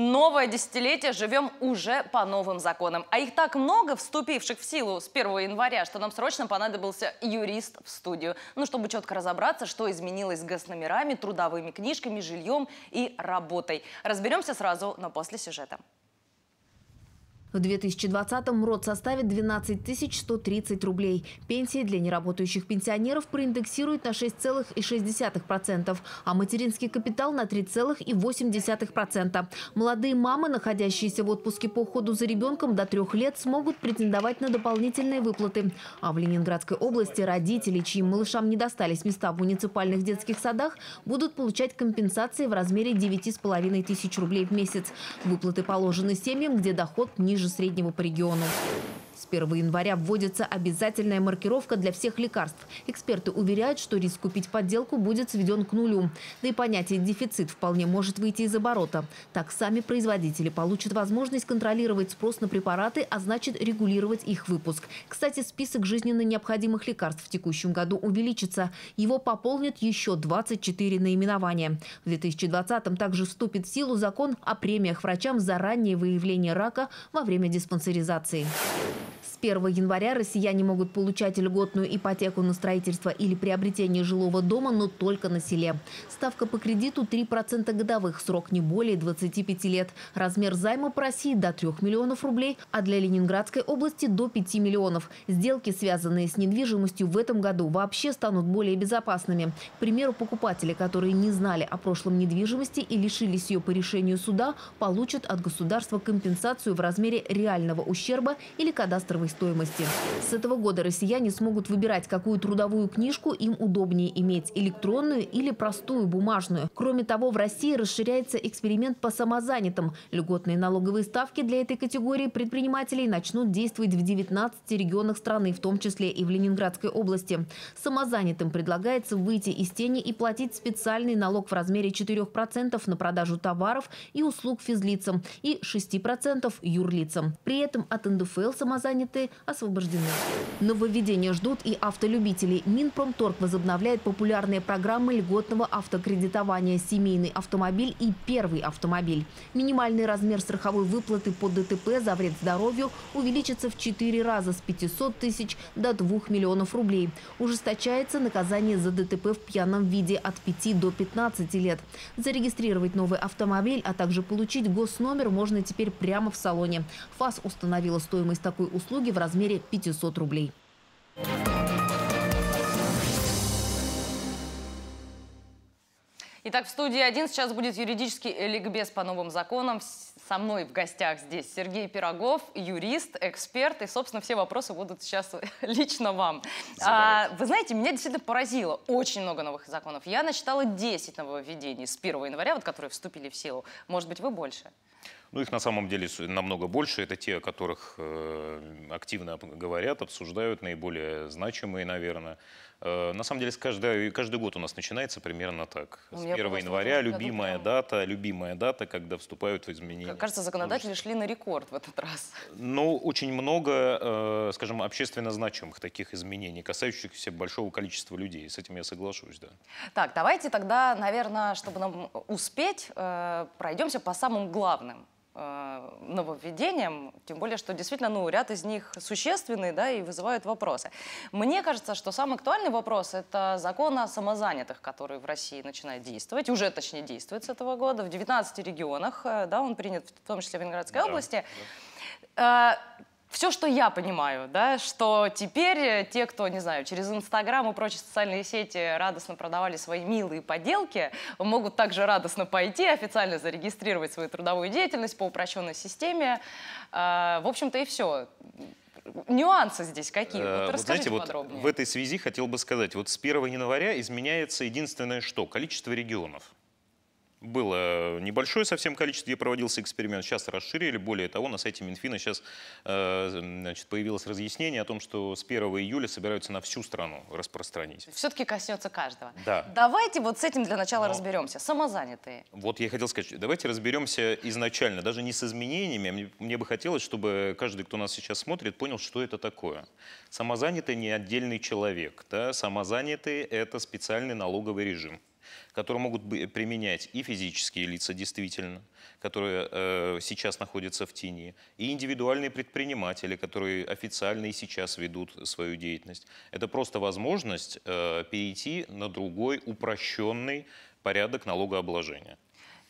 новое десятилетие живем уже по новым законам. А их так много, вступивших в силу с 1 января, что нам срочно понадобился юрист в студию. Ну, чтобы четко разобраться, что изменилось с госномерами, трудовыми книжками, жильем и работой. Разберемся сразу, но после сюжета. В 2020-м РОД составит 12 130 рублей. Пенсии для неработающих пенсионеров проиндексируют на 6,6%, а материнский капитал на 3,8%. Молодые мамы, находящиеся в отпуске по уходу за ребенком до трех лет, смогут претендовать на дополнительные выплаты. А в Ленинградской области родители, чьим малышам не достались места в муниципальных детских садах, будут получать компенсации в размере 9,5 тысяч рублей в месяц. Выплаты положены семьям, где доход ниже ниже среднего по региону. С 1 января вводится обязательная маркировка для всех лекарств. Эксперты уверяют, что риск купить подделку будет сведен к нулю. Да и понятие «дефицит» вполне может выйти из оборота. Так сами производители получат возможность контролировать спрос на препараты, а значит регулировать их выпуск. Кстати, список жизненно необходимых лекарств в текущем году увеличится. Его пополнят еще 24 наименования. В 2020-м также вступит в силу закон о премиях врачам за раннее выявление рака во время диспансеризации. 1 января россияне могут получать льготную ипотеку на строительство или приобретение жилого дома, но только на селе. Ставка по кредиту 3% годовых, срок не более 25 лет. Размер займа по России до 3 миллионов рублей, а для Ленинградской области до 5 миллионов. Сделки, связанные с недвижимостью в этом году, вообще станут более безопасными. К примеру, покупатели, которые не знали о прошлом недвижимости и лишились ее по решению суда, получат от государства компенсацию в размере реального ущерба или кадастровой стоимости. С этого года россияне смогут выбирать, какую трудовую книжку им удобнее иметь – электронную или простую бумажную. Кроме того, в России расширяется эксперимент по самозанятым. Льготные налоговые ставки для этой категории предпринимателей начнут действовать в 19 регионах страны, в том числе и в Ленинградской области. Самозанятым предлагается выйти из тени и платить специальный налог в размере 4% на продажу товаров и услуг физлицам и 6% юрлицам. При этом от НДФЛ самозанятые объекты освобождены. Нововведения ждут и автолюбителей. Минпромторг возобновляет популярные программы льготного автокредитования «Семейный автомобиль» и «Первый автомобиль». Минимальный размер страховой выплаты по ДТП за вред здоровью увеличится в 4 раза с 500 тысяч до 2 миллионов рублей. Ужесточается наказание за ДТП в пьяном виде от 5 до 15 лет. Зарегистрировать новый автомобиль, а также получить госномер можно теперь прямо в салоне. ФАС установила стоимость такой услуги бумаги в размере 500 рублей. Итак, в студии один сейчас будет юридический ликбез по новым законам. Со мной в гостях здесь Сергей Пирогов, юрист, эксперт. И, собственно, все вопросы будут сейчас лично вам. А, вы знаете, меня действительно поразило очень много новых законов. Я насчитала 10 нововведений с 1 января, вот, которые вступили в силу. Может быть, вы больше? Ну, их на самом деле намного больше. Это те, о которых э, активно говорят, обсуждают, наиболее значимые, наверное. Э, на самом деле, каждый, каждый год у нас начинается примерно так. С 1 января любимая году, дата, любимая дата, когда вступают в изменения. Как кажется, законодатели шли на рекорд в этот раз. Ну, очень много, э, скажем, общественно значимых таких изменений, касающихся большого количества людей. С этим я соглашусь, да. Так, давайте тогда, наверное, чтобы нам успеть, пройдемся по самым главным Э, нововведениям, тем более, что действительно ну, ряд из них существенный, да, и вызывают вопросы. Мне кажется, что самый актуальный вопрос – это закон о самозанятых, который в России начинает действовать, уже точнее действует с этого года, в 19 регионах, э, да, он принят в том числе в Ленинградской да, области. Да. Э, все, что я понимаю, да, что теперь э, те, кто, не знаю, через Инстаграм и прочие социальные сети радостно продавали свои милые поделки, могут также радостно пойти, официально зарегистрировать свою трудовую деятельность по упрощенной системе. А, в общем-то и все. Нюансы здесь какие? Э, вот вы расскажите знаете, подробнее. Вот в этой связи хотел бы сказать, вот с 1 января изменяется единственное что – количество регионов было небольшое совсем количество, где проводился эксперимент, сейчас расширили. Более того, на сайте Минфина сейчас э, значит, появилось разъяснение о том, что с 1 июля собираются на всю страну распространить. Все-таки коснется каждого. Да. Давайте вот с этим для начала Но... Ну, разберемся. Самозанятые. Вот я хотел сказать, давайте разберемся изначально, даже не с изменениями. Мне, мне бы хотелось, чтобы каждый, кто нас сейчас смотрит, понял, что это такое. Самозанятый не отдельный человек. Да? Самозанятый – это специальный налоговый режим которые могут применять и физические лица действительно, которые э, сейчас находятся в тени, и индивидуальные предприниматели, которые официально и сейчас ведут свою деятельность. Это просто возможность э, перейти на другой упрощенный порядок налогообложения.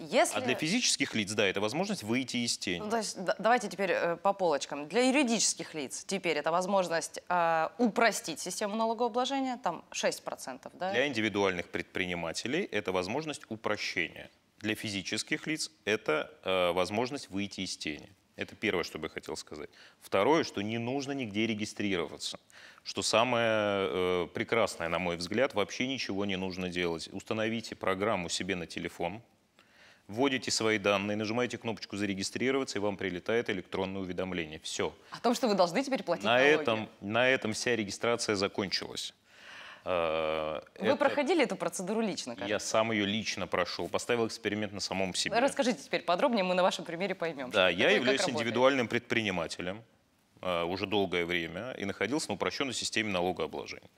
Если... А для физических лиц, да, это возможность выйти из тени. Ну, то есть, да, давайте теперь э, по полочкам. Для юридических лиц теперь это возможность э, упростить систему налогообложения, там 6%, да? Для индивидуальных предпринимателей это возможность упрощения. Для физических лиц это э, возможность выйти из тени. Это первое, что бы я хотел сказать. Второе, что не нужно нигде регистрироваться. Что самое э, прекрасное, на мой взгляд, вообще ничего не нужно делать. Установите программу себе на телефон, вводите свои данные, нажимаете кнопочку «Зарегистрироваться», и вам прилетает электронное уведомление. Все. О том, что вы должны теперь платить на налоги. Этом, на этом вся регистрация закончилась. А, вы это... проходили эту процедуру лично? Кажется. Я сам ее лично прошел, поставил эксперимент на самом себе. Расскажите теперь подробнее, мы на вашем примере поймем. Да, я являюсь индивидуальным работает. предпринимателем а, уже долгое время и находился на упрощенной системе налогообложения.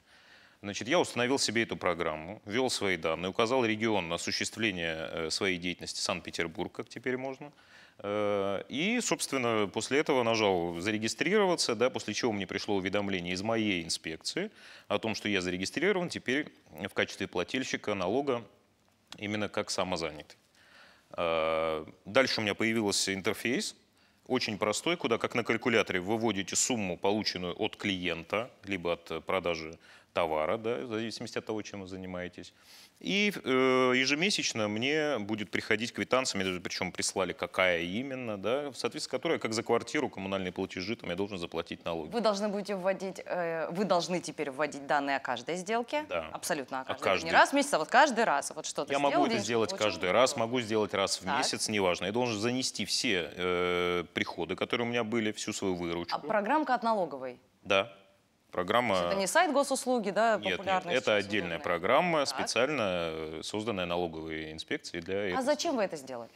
Значит, я установил себе эту программу, ввел свои данные, указал регион на осуществление э, своей деятельности Санкт-Петербург, как теперь можно. Э, и, собственно, после этого нажал «Зарегистрироваться», да, после чего мне пришло уведомление из моей инспекции о том, что я зарегистрирован теперь в качестве плательщика налога именно как самозанятый. Э, дальше у меня появился интерфейс, очень простой, куда как на калькуляторе вы вводите сумму, полученную от клиента, либо от продажи товара, да, в зависимости от того, чем вы занимаетесь. И э, ежемесячно мне будет приходить квитанция, мне даже причем прислали, какая именно, да, в соответствии с которой, как за квартиру, коммунальные платежи, там я должен заплатить налоги. Вы должны будете вводить, э, вы должны теперь вводить данные о каждой сделке? Да. Абсолютно о каждой. О каждой. Не раз в месяц, а вот каждый раз. Вот что то я сделал, могу это сделать каждый много. раз, могу сделать раз в так. месяц, неважно. Я должен занести все э, приходы, которые у меня были, всю свою выручку. А программка от налоговой? Да. Программа... Это не сайт госуслуги, да, Нет, нет, это отдельная программа, так. специально созданная налоговой инспекцией для... А зачем вы это сделали?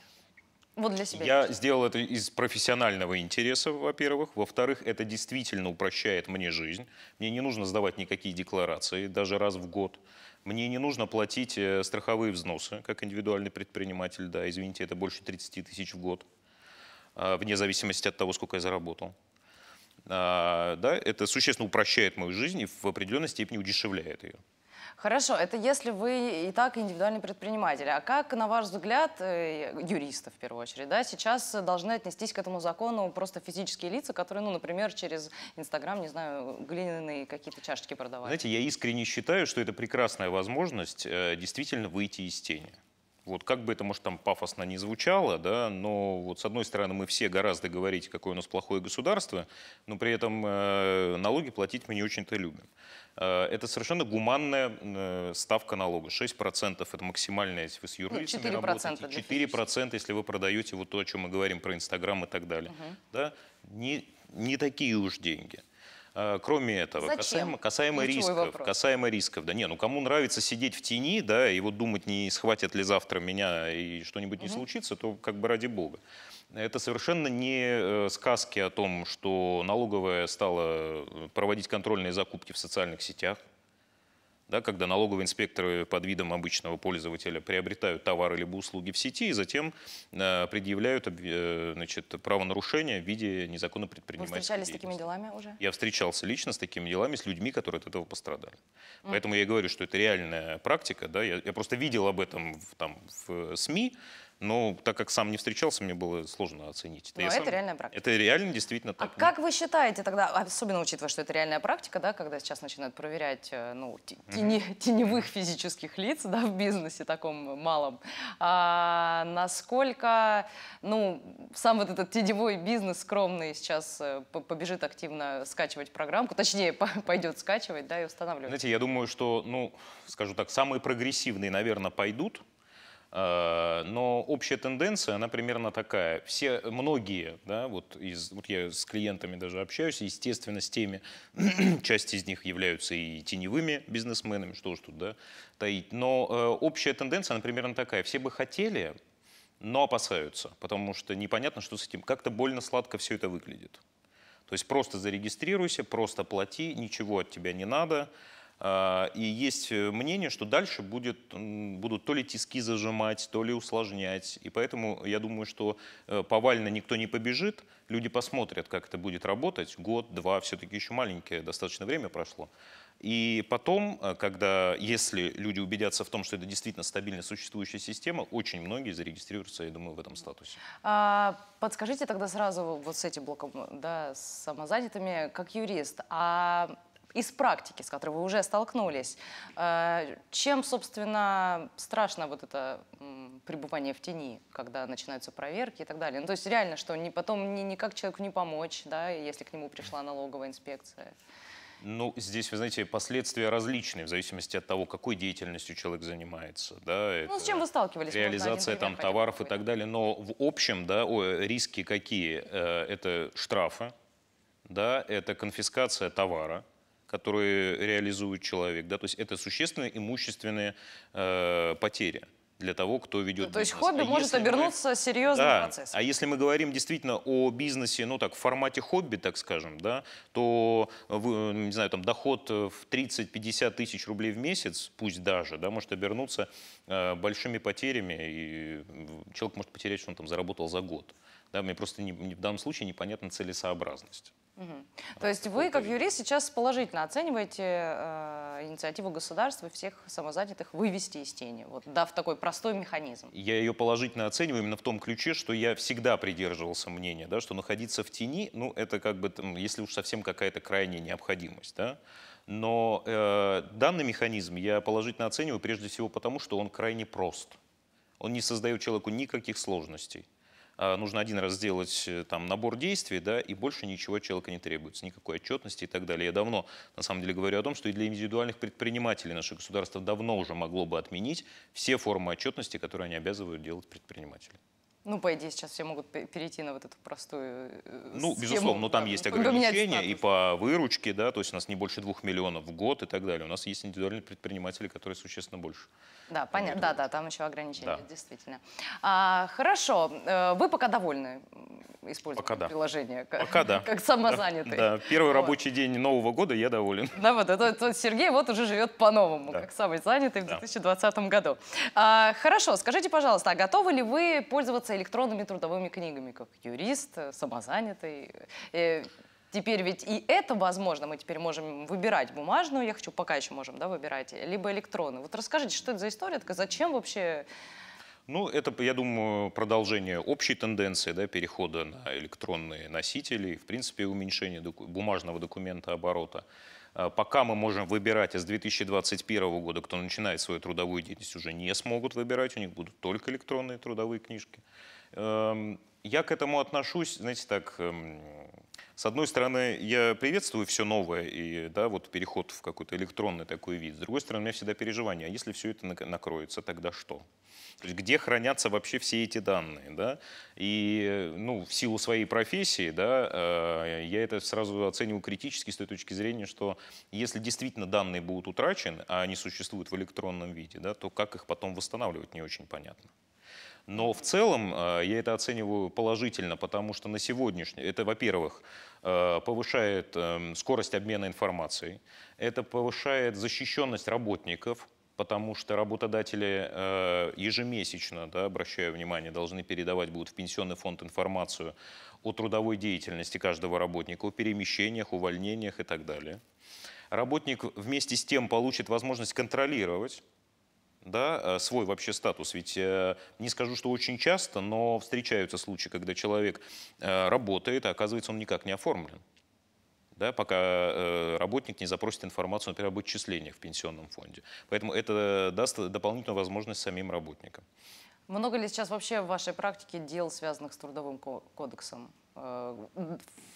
Вот для себя. Я лично. сделал это из профессионального интереса, во-первых. Во-вторых, это действительно упрощает мне жизнь. Мне не нужно сдавать никакие декларации, даже раз в год. Мне не нужно платить э, страховые взносы, как индивидуальный предприниматель. Да, извините, это больше 30 тысяч в год, а, вне зависимости от того, сколько я заработал. А, да, это существенно упрощает мою жизнь и в определенной степени удешевляет ее. Хорошо, это если вы и так индивидуальный предприниматель. А как, на ваш взгляд, э, юристы, в первую очередь, да, сейчас должны отнестись к этому закону просто физические лица, которые, ну, например, через Инстаграм, не знаю, глиняные какие-то чашечки продавали? Знаете, я искренне считаю, что это прекрасная возможность э, действительно выйти из тени. Вот как бы это, может, там пафосно не звучало, да, но вот с одной стороны мы все гораздо говорить, какое у нас плохое государство, но при этом э, налоги платить мы не очень-то любим. Э, это совершенно гуманная э, ставка налога. 6% это максимальная, если вы с ну, юрлицами ну, 4% работаете, 4% если вы продаете вот то, о чем мы говорим, про Инстаграм и так далее. Угу. Да? Не, не такие уж деньги. Э, кроме этого, Зачем? касаемо, касаемо рисков, вопрос. касаемо рисков, да не, ну кому нравится сидеть в тени, да, и вот думать, не схватят ли завтра меня и что-нибудь угу. не случится, то как бы ради бога. Это совершенно не э, сказки о том, что налоговая стала э, проводить контрольные закупки в социальных сетях да, когда налоговые инспекторы под видом обычного пользователя приобретают товар или услуги в сети и затем э, предъявляют э, значит, правонарушение в виде незаконно предпринимательской Вы встречались с такими делами уже? Я встречался лично с такими делами, с людьми, которые от этого пострадали. Mm. Поэтому я и говорю, что это реальная практика. Да? Я, я просто видел об этом в, там, в э, СМИ, но так как сам не встречался, мне было сложно оценить. Это, Но ну, это сам... реальная практика. Это реально действительно а так. А как вы считаете тогда, особенно учитывая, что это реальная практика, да, когда сейчас начинают проверять э, ну, тени, mm-hmm. теневых физических лиц да, в бизнесе таком малом, а, насколько ну, сам вот этот теневой бизнес скромный сейчас э, побежит активно скачивать программку, точнее, пойдет скачивать да, и устанавливать? Знаете, я думаю, что, ну, скажу так, самые прогрессивные, наверное, пойдут, Э, но общая тенденция, она примерно такая. Все, многие, да, вот, из, вот я с клиентами даже общаюсь, естественно, с теми, часть из них являются и теневыми бизнесменами, что уж тут, да, таить. Но э, общая тенденция, она примерно такая. Все бы хотели, но опасаются, потому что непонятно, что с этим. Как-то больно-сладко все это выглядит. То есть просто зарегистрируйся, просто плати, ничего от тебя не надо – а, и есть э, мнение, что дальше будет, будут то ли тиски зажимать, то ли усложнять. И поэтому я думаю, что э, повально никто не побежит. Люди посмотрят, как это будет работать. Год, два, все-таки еще маленькое достаточно время прошло. И потом, э, когда, если люди убедятся в том, что это действительно стабильно существующая система, очень многие зарегистрируются, я думаю, в этом статусе. А, подскажите тогда сразу вот с этим блоком, да, с самозанятыми, как юрист, а из практики, с которой вы уже столкнулись. Э, чем, собственно, страшно вот это пребывание в тени, когда начинаются проверки и так далее? Ну, то есть реально, что не, потом ни, никак человеку не помочь, да, если к нему пришла налоговая инспекция? Ну, здесь, вы знаете, последствия различные в зависимости от того, какой деятельностью человек занимается. Да, ну, с чем вы сталкивались? Реализация там товаров и так далее. Но в общем, да, о, риски какие? Э, это штрафы, да, это конфискация товара, которые реализует человек. Да? То есть это существенные имущественные э, потери для того, кто ведет ну, То есть хобби а может обернуться мы... серьезным да. процессом. А если мы говорим действительно о бизнесе, ну так, в формате хобби, так скажем, да, то, э, э, не знаю, там доход э, в 30-50 тысяч рублей в месяц, пусть даже, да, может обернуться э, большими потерями, и человек может потерять, что он там заработал за год. Да, мне просто не, в данном случае непонятна целесообразность. А, То есть вы, как юрист, сейчас положительно оцениваете э, инициативу государства всех самозанятых вывести из тени, вот, дав такой простой механизм. Я ее положительно оцениваю именно в том ключе, что я всегда придерживался мнения, да, что находиться в тени, ну, это как бы, там, если уж совсем какая-то крайняя необходимость, да, но э, данный механизм я положительно оцениваю прежде всего потому, что он крайне прост. Он не создает человеку никаких сложностей. А, нужно один раз сделать э, там набор действий, да, и больше ничего человека не требуется, никакой отчетности и так далее. Я давно, на самом деле, говорю о том, что и для индивидуальных предпринимателей наше государство давно уже могло бы отменить все формы отчетности, которые они обязывают делать предпринимателям. Ну, по идее, сейчас все могут перейти на вот эту простую э, Ну, схему, безусловно, но ну, там да, есть ограничения и по выручке, да, то есть у нас не больше двух миллионов в год и так далее. У нас есть индивидуальные предприниматели, которые существенно больше. Да, понятно, да, да, там еще ограничения, да. действительно. А, хорошо, э, вы пока довольны использованием пока да. приложения? Как, пока да. Как самозанятый. Да, первый рабочий день Нового года я доволен. Да, вот, это, это Сергей вот уже живет по-новому, как самый занятый в 2020 году. А, хорошо, скажите, пожалуйста, а готовы ли вы пользоваться электронными трудовыми книгами, как юрист, э, самозанятый. И э, теперь ведь и это возможно, мы теперь можем выбирать бумажную, я хочу, пока еще можем да, выбирать, либо электронную. Вот расскажите, что это за история, так, зачем вообще ну, это, я думаю, продолжение общей тенденции да, перехода на электронные носители, в принципе, уменьшение доку бумажного документа оборота. Э, пока мы можем выбирать, а с 2021 года, кто начинает свою трудовую деятельность, уже не смогут выбирать, у них будут только электронные трудовые книжки. Эм, я к этому отношусь, знаете, так... Эм, с одной стороны, я приветствую все новое и да, вот переход в какой-то электронный такой вид. С другой стороны, у меня всегда переживания, а если все это накроется, тогда что? То есть где хранятся вообще все эти данные, да? И, ну, в силу своей профессии, да, э, я это сразу оцениваю критически с той точки зрения, что если действительно данные будут утрачены, а они существуют в электронном виде, да, то как их потом восстанавливать, не очень понятно. Но в целом э, я это оцениваю положительно, потому что на сегодняшний... Это, во-первых, э, повышает эм, скорость обмена информацией, это повышает защищенность работников, потому что работодатели э, ежемесячно, да, обращаю внимание, должны передавать будут в пенсионный фонд информацию о трудовой деятельности каждого работника, о перемещениях, увольнениях и так далее. Работник вместе с тем получит возможность контролировать да, э, свой вообще статус. Ведь э, не скажу, что очень часто, но встречаются случаи, когда человек э, работает, а оказывается, он никак не оформлен. Да, пока работник не запросит информацию, например, об отчислениях в пенсионном фонде. Поэтому это даст дополнительную возможность самим работникам. Много ли сейчас вообще в вашей практике дел, связанных с трудовым кодексом,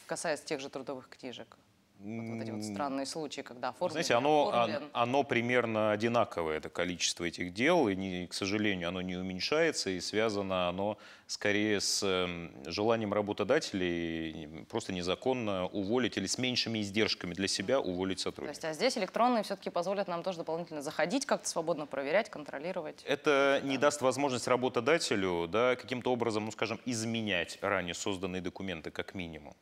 касаясь тех же трудовых книжек? Вот, эти вот странные случаи, когда Форбин... Ну, знаете, оно, а, Форбин... оно примерно одинаковое, это количество этих дел, и, не, к сожалению, оно не уменьшается, и связано оно скорее с эм, желанием работодателей просто незаконно уволить или с меньшими издержками для себя уволить сотрудника. То есть, а здесь электронные все-таки позволят нам тоже дополнительно заходить, как-то свободно проверять, контролировать? Это да. не даст возможность работодателю да, каким-то образом, ну, скажем, изменять ранее созданные документы как минимум.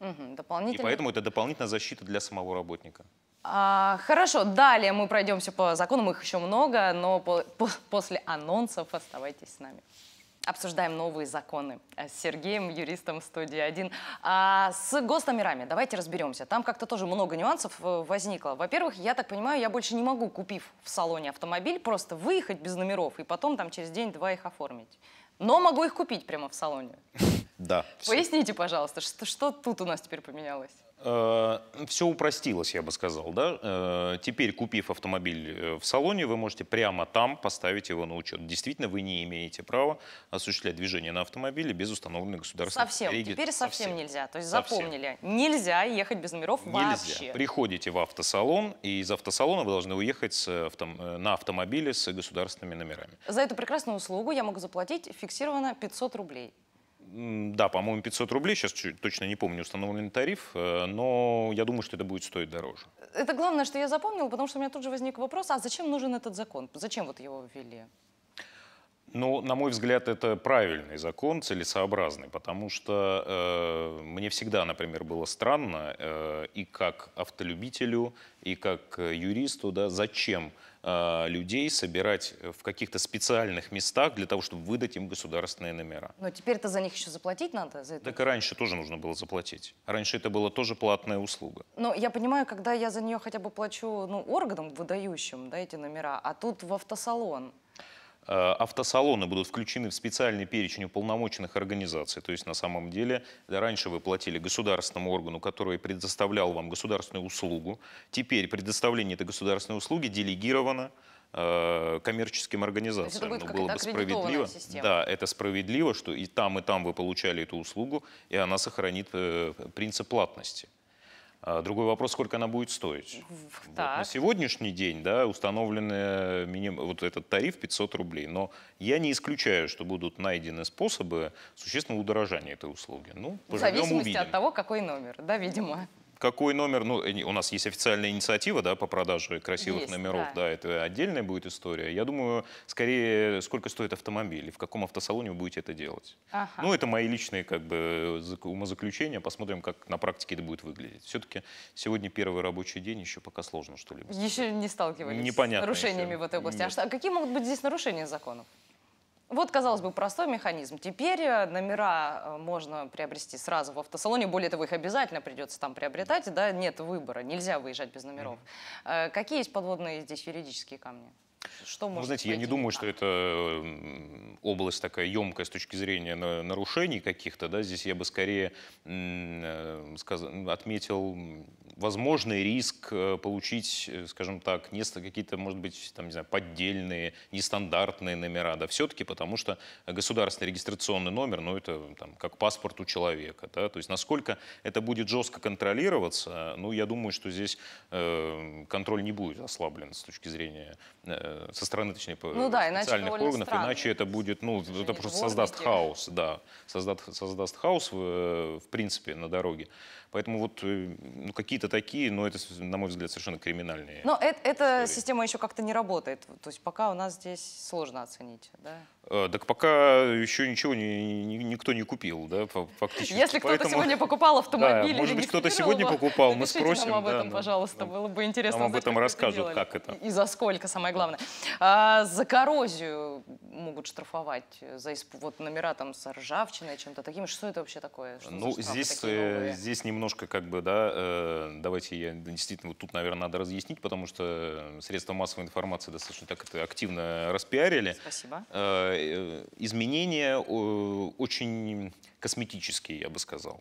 Угу, И поэтому это дополнительная защита для самого работника. А, хорошо, далее мы пройдемся по законам, их еще много, но по, по, после анонсов оставайтесь с нами. Обсуждаем новые законы э, с Сергеем, юристом студии 1. А с госномерами. давайте разберемся. Там как-то тоже много нюансов э, возникло. Во-первых, я так понимаю, я больше не могу, купив в салоне автомобиль, просто выехать без номеров и потом там через день-два их оформить но могу их купить прямо в салоне. Да. Поясните, пожалуйста, что, тут у нас теперь поменялось? Э, все упростилось, я бы сказал, да. Э, теперь, купив автомобиль э, в салоне, вы можете прямо там поставить его на учет. Действительно, вы не имеете права осуществлять движение на автомобиле без установленной государственной Совсем. Реги... Теперь совсем, совсем нельзя. То есть запомнили, совсем. нельзя ехать без номеров нельзя. вообще. Приходите в автосалон, и из автосалона вы должны уехать с авто... на автомобиле с государственными номерами. За эту прекрасную услугу я могу заплатить фиксированно 500 рублей да, по-моему, 500 рублей, сейчас точно не помню установленный тариф, э, но я думаю, что это будет стоить дороже. Это главное, что я запомнила, потому что у меня тут же возник вопрос, а зачем нужен этот закон? Зачем вот его ввели? Ну, на мой взгляд, это правильный закон, целесообразный, потому что э, мне всегда, например, было странно э, и как автолюбителю, и как э, юристу, да, зачем Э, людей собирать э, в каких-то специальных местах для того, чтобы выдать им государственные номера. Но теперь-то за них еще заплатить надо? За это? Так и раньше тоже нужно было заплатить. Раньше это была тоже платная услуга. Но я понимаю, когда я за нее хотя бы плачу ну, органам выдающим да, эти номера, а тут в автосалон. Э, автосалоны будут включены в специальный перечень уполномоченных организаций. То есть на самом деле раньше вы платили государственному органу, который предоставлял вам государственную услугу. Теперь предоставление этой государственной услуги делегировано э, коммерческим организациям. Это ну, было бы справедливо. Система. Да, это справедливо, что и там, и там вы получали эту услугу, и она сохранит э, принцип платности. А другой вопрос, сколько она будет стоить. Вот на сегодняшний день да, установлен миним... вот этот тариф 500 рублей, но я не исключаю, что будут найдены способы существенного удорожания этой услуги. Ну, поживем, В зависимости увидим. от того, какой номер, да, видимо какой номер, ну, у нас есть официальная инициатива, да, по продаже красивых есть, номеров, да. да, это отдельная будет история. Я думаю, скорее, сколько стоит автомобиль, в каком автосалоне вы будете это делать. Ага. Ну, это мои личные, как бы, умозаключения, посмотрим, как на практике это будет выглядеть. Все-таки сегодня первый рабочий день, еще пока сложно что-либо. Еще не сталкивались Непонятно с нарушениями еще. в этой области. А, что, а какие могут быть здесь нарушения законов? Вот, казалось бы, простой механизм. Теперь э, номера э, можно приобрести сразу в автосалоне. Более того, их обязательно придется там приобретать. Да? Нет выбора, нельзя выезжать без номеров. Mm -hmm. Какие есть подводные здесь юридические камни? Что может знаете, я не думаю, что это область такая емкая с точки зрения нарушений каких-то. Да? Здесь я бы скорее отметил возможный риск э, получить, э, скажем так, какие-то, может быть, там, не знаю, поддельные, нестандартные номера, да, все-таки потому что государственный регистрационный номер, ну, это там, как паспорт у человека, да, то есть насколько это будет жестко контролироваться, ну, я думаю, что здесь э, контроль не будет ослаблен с точки зрения, э, со стороны, точнее, ну, да, специальных иначе органов, странно. иначе это будет, ну, это, это просто создаст хаос, да, создаст, создаст хаос, в, э, в принципе, на дороге. Поэтому вот э, ну, какие-то такие, но это, на мой взгляд, совершенно криминальные. Но это, эта система еще как-то не работает. То есть пока у нас здесь сложно оценить, да? Э, так пока еще ничего не, не, никто не купил, да, фактически. Если кто-то Поэтому... сегодня покупал автомобиль, да, может быть, кто-то сегодня его, покупал, мы спросим. Нам об этом, да, ну. пожалуйста, нам, было бы интересно. Нам об этом расскажут, как это. И за сколько, самое главное. А, за коррозию могут штрафовать, э, за исп... вот номера там с ржавчиной, чем-то таким. Что это вообще такое? Что ну, здесь, здесь немного немножко как бы, да, э, давайте я действительно вот тут, наверное, надо разъяснить, потому что средства массовой информации достаточно так это активно распиарили. Спасибо. Э, э изменения очень косметические, я бы сказал.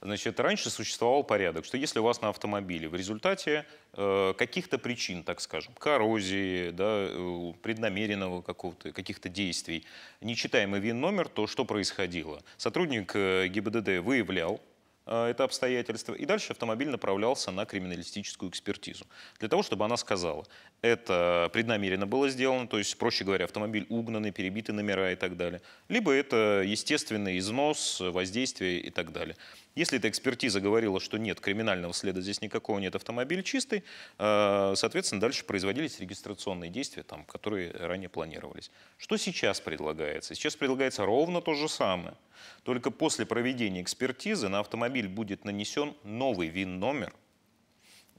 Значит, раньше существовал порядок, что если у вас на автомобиле в результате э, каких-то причин, так скажем, коррозии, да, э, преднамеренного какого-то, каких-то действий, нечитаемый ВИН-номер, то что происходило? Сотрудник э, ГИБДД выявлял Э, это обстоятельство, и дальше автомобиль направлялся на криминалистическую экспертизу. Для того, чтобы она сказала, это преднамеренно было сделано, то есть, проще говоря, автомобиль угнанный, перебиты номера и так далее, либо это естественный износ, воздействие и так далее. Если эта экспертиза говорила, что нет, криминального следа здесь никакого нет, автомобиль чистый, э, соответственно, дальше производились регистрационные действия, там, которые ранее планировались. Что сейчас предлагается? Сейчас предлагается ровно то же самое. Только после проведения экспертизы на автомобиль будет нанесен новый ВИН-номер,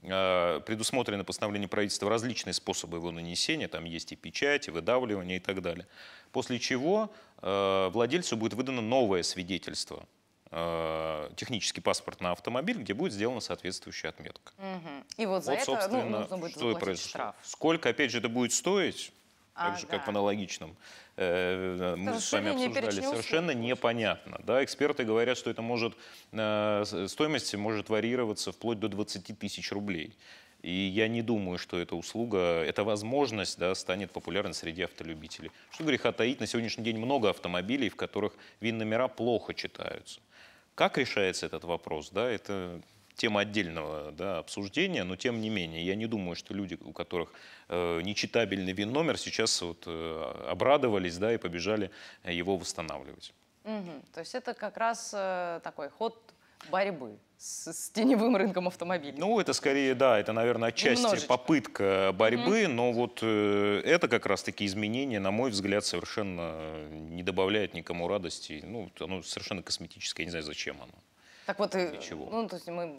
э, Предусмотрено постановлением правительства различные способы его нанесения, там есть и печать, и выдавливание и так далее. После чего э, владельцу будет выдано новое свидетельство Э, технический паспорт на автомобиль, где будет сделана соответствующая отметка. Угу. И вот за вот, это ну, нужно будет что штраф. Сколько, опять же, это будет стоить, а, так же, да. как в аналогичном, э, э, мы с вами обсуждали, совершенно непонятно. Да? Эксперты говорят, что это может, э, стоимость может варьироваться вплоть до 20 тысяч рублей. И я не думаю, что эта услуга, эта возможность да, станет популярной среди автолюбителей. Что греха таить, на сегодняшний день много автомобилей, в которых ВИН-номера плохо читаются. Как решается этот вопрос, да, это тема отдельного да, обсуждения, но тем не менее, я не думаю, что люди, у которых э, нечитабельный ВИН-номер, сейчас вот, э, обрадовались да, и побежали его восстанавливать. Угу. То есть это как раз э, такой ход борьбы с, с теневым рынком автомобилей. Ну, это скорее, да, это, наверное, отчасти Немножечко. попытка борьбы, mm-hmm. но вот э, это как раз-таки изменение, на мой взгляд, совершенно не добавляет никому радости. Ну, оно совершенно косметическое, я не знаю, зачем оно. Так вот, ничего. ну, то есть мы...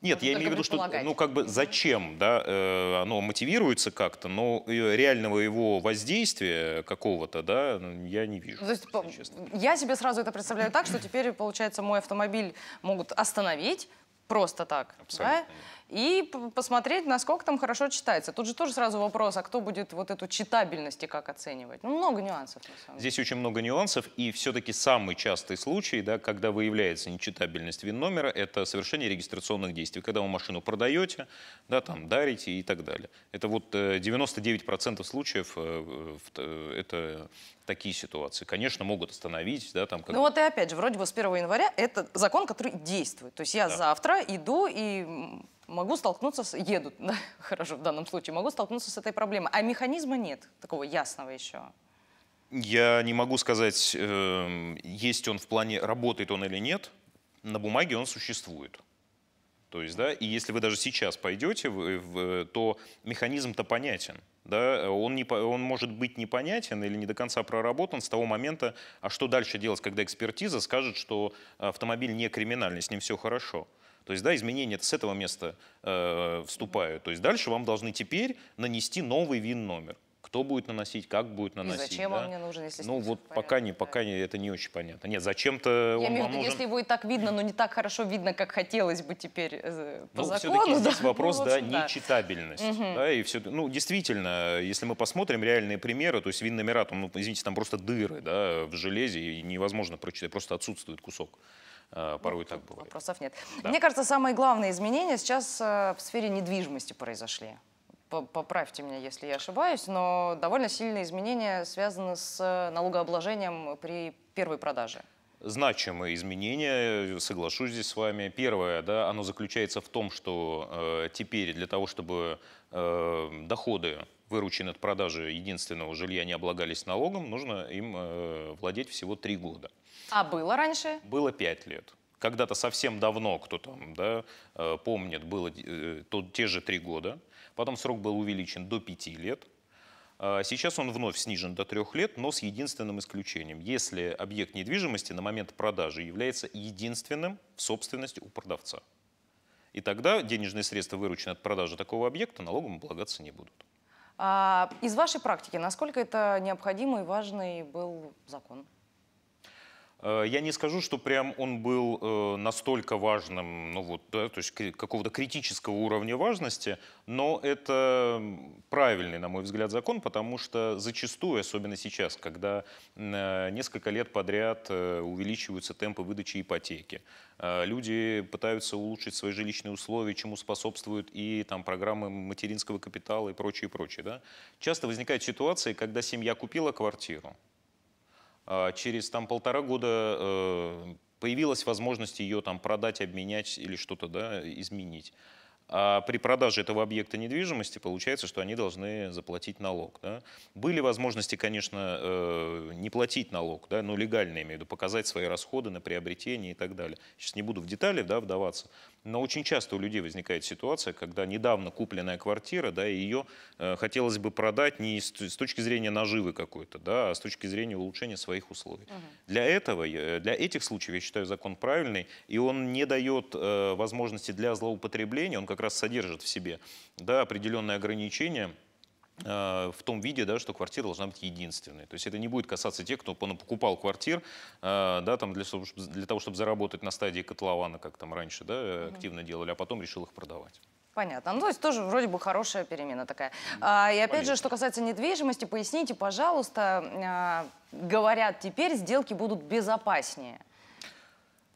Нет, я имею в виду, что, ну, как бы, зачем, да, э, оно мотивируется как-то, но реального его воздействия какого-то, да, я не вижу. Ну, то есть, я себе сразу это представляю так, что теперь, получается, мой автомобиль могут остановить, просто так, да? и посмотреть, насколько там хорошо читается. Тут же тоже сразу вопрос, а кто будет вот эту читабельность и как оценивать? Ну, много нюансов, на самом деле. Здесь очень много нюансов, и все-таки самый частый случай, да, когда выявляется нечитабельность вин номера, это совершение регистрационных действий, когда вы машину продаете, да, там, дарите и так далее. Это вот 99% э, случаев э, э, это такие ситуации, конечно, могут остановить. Да, там, как... Ну вот и опять же, вроде бы с 1 января это закон, который действует. То есть я да. завтра иду и могу столкнуться с... Едут, да, хорошо, в данном случае, могу столкнуться с этой проблемой. А механизма нет такого ясного еще. Я не могу сказать, эм, есть он в плане, работает он или нет. На бумаге он существует. То есть, да, и если вы даже сейчас пойдете, э, то механизм-то понятен да, он, не, он может быть непонятен или не до конца проработан с того момента, а что дальше делать, когда экспертиза скажет, что автомобиль не криминальный, с ним все хорошо. То есть, да, изменения с этого места э, вступают. То есть дальше вам должны теперь нанести новый ВИН-номер кто будет наносить, как будет наносить. И зачем да? он мне нужен, если Ну вот пока не, пока не, это не очень понятно. Нет, зачем-то он имею вам нужен. Если его и так видно, но не так хорошо видно, как хотелось бы теперь э, ну, по ну, закону. все-таки да? здесь вопрос, ну, да, да, нечитабельность. Да, и все, ну, действительно, если мы посмотрим реальные примеры, то есть винномера, номера, ну, извините, там просто дыры да, в железе, и невозможно прочитать, просто отсутствует кусок. Э, ну, порой ну, так бывает. Вопросов нет. Да. Мне кажется, самые главные изменения сейчас э, в сфере недвижимости произошли поправьте меня, если я ошибаюсь, но довольно сильные изменения связаны с э, налогообложением при первой продаже значимые изменения, соглашусь здесь с вами. Первое, да, оно заключается в том, что э, теперь для того, чтобы э, доходы, вырученные от продажи единственного жилья, не облагались налогом, нужно им э, владеть всего три года. А было раньше? Было пять лет. Когда-то совсем давно, кто там да, э, помнит, было э, то, те же три года. Потом срок был увеличен до 5 лет. А, сейчас он вновь снижен до трех лет, но с единственным исключением. Если объект недвижимости на момент продажи является единственным в собственности у продавца. И тогда денежные средства, вырученные от продажи такого объекта, налогом облагаться не будут. А из вашей практики, насколько это необходимый и важный был закон? Э, я не скажу, что прям он был э, настолько важным, ну вот, да, то есть какого-то критического уровня важности, но это правильный, на мой взгляд, закон, потому что зачастую, особенно сейчас, когда э, несколько лет подряд увеличиваются темпы выдачи ипотеки, люди пытаются улучшить свои жилищные условия, чему способствуют и там программы материнского капитала и прочее, прочее. Да? Часто возникают ситуации, когда семья купила квартиру, а, через там полтора года э, появилась возможность ее там продать, обменять или что-то да, изменить. А при продаже этого объекта недвижимости получается, что они должны заплатить налог. Да? Были возможности, конечно, э, не платить налог, да, но легально, я имею в виду, показать свои расходы на приобретение и так далее. Сейчас не буду в детали да, вдаваться, но очень часто у людей возникает ситуация, когда недавно купленная квартира, да, ее э, хотелось бы продать не с, с точки зрения наживы какой-то, да, а с точки зрения улучшения своих условий. Угу. Для этого, э, для этих случаев, я считаю, закон правильный, и он не дает э, возможности для злоупотребления, он как раз содержит в себе да, определенные ограничения, Э, в том виде, да, что квартира должна быть единственной. То есть это не будет касаться тех, кто покупал квартир э, да, там для, для того, чтобы заработать на стадии котлована, как там раньше да, э, активно делали, а потом решил их продавать. Понятно. Ну, то есть тоже вроде бы хорошая перемена такая. А, и опять Понятно. же, что касается недвижимости, поясните, пожалуйста, говорят теперь, сделки будут безопаснее.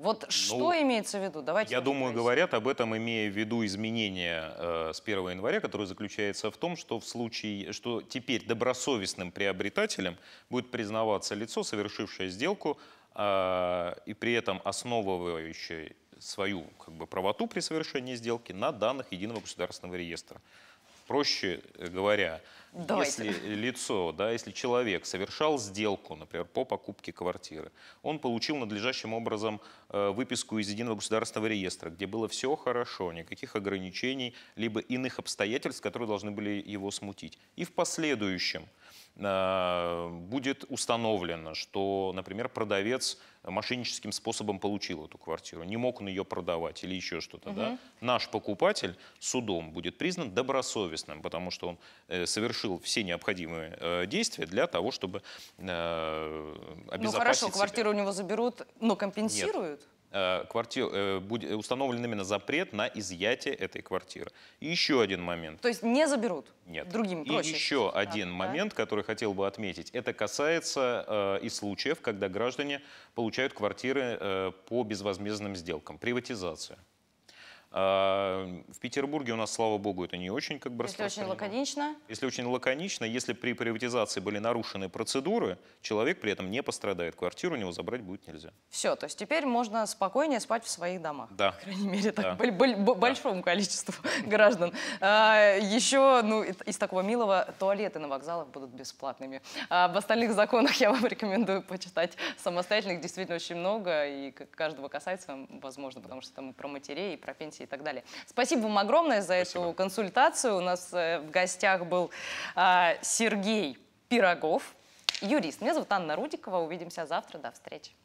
Вот ну, что ну, имеется в виду? Давайте я думаю, говорят об этом, имея в виду изменения э, с 1 января, которое заключается в том, что в случае, что теперь добросовестным приобретателем будет признаваться лицо, совершившее сделку э, и при этом основывающее свою как бы, правоту при совершении сделки на данных Единого государственного реестра. Проще говоря, Давайте. если лицо, да, если человек совершал сделку, например, по покупке квартиры, он получил надлежащим образом э, выписку из Единого государственного реестра, где было все хорошо, никаких ограничений, либо иных обстоятельств, которые должны были его смутить. И в последующем – Э, будет установлено, что, например, продавец мошенническим способом получил эту квартиру, не мог он ее продавать или еще что-то, угу. да, наш покупатель судом будет признан добросовестным, потому что он э, совершил все необходимые э, действия для того, чтобы обезопасить Ну хорошо, себя. квартиру у него заберут, но компенсируют? Нет. Э, квартир, э, э, установлен именно запрет на изъятие этой квартиры. И еще один момент. То есть не заберут? Нет. Другим И проще. еще один да, момент, который хотел бы отметить. Это касается э, и случаев, когда граждане получают квартиры э, по безвозмездным сделкам. Приватизация. А, в Петербурге у нас, слава богу, это не очень как бы Если очень лаконично. Если очень лаконично, если при приватизации были нарушены процедуры, человек при этом не пострадает. Квартиру у него забрать будет нельзя. Все, то есть теперь можно спокойнее спать в своих домах. Да. По крайней мере, так да. большому да. количеству граждан. А, еще ну, из такого милого туалеты на вокзалах будут бесплатными. А об остальных законах я вам рекомендую почитать самостоятельно. Их действительно очень много, и каждого касается, возможно, потому что там и про матерей, и про пенсии и так далее. Спасибо вам огромное за Спасибо. эту консультацию. У нас э, в гостях был а, Сергей Пирогов, юрист. Меня зовут Анна Рудикова. Увидимся завтра. До встречи.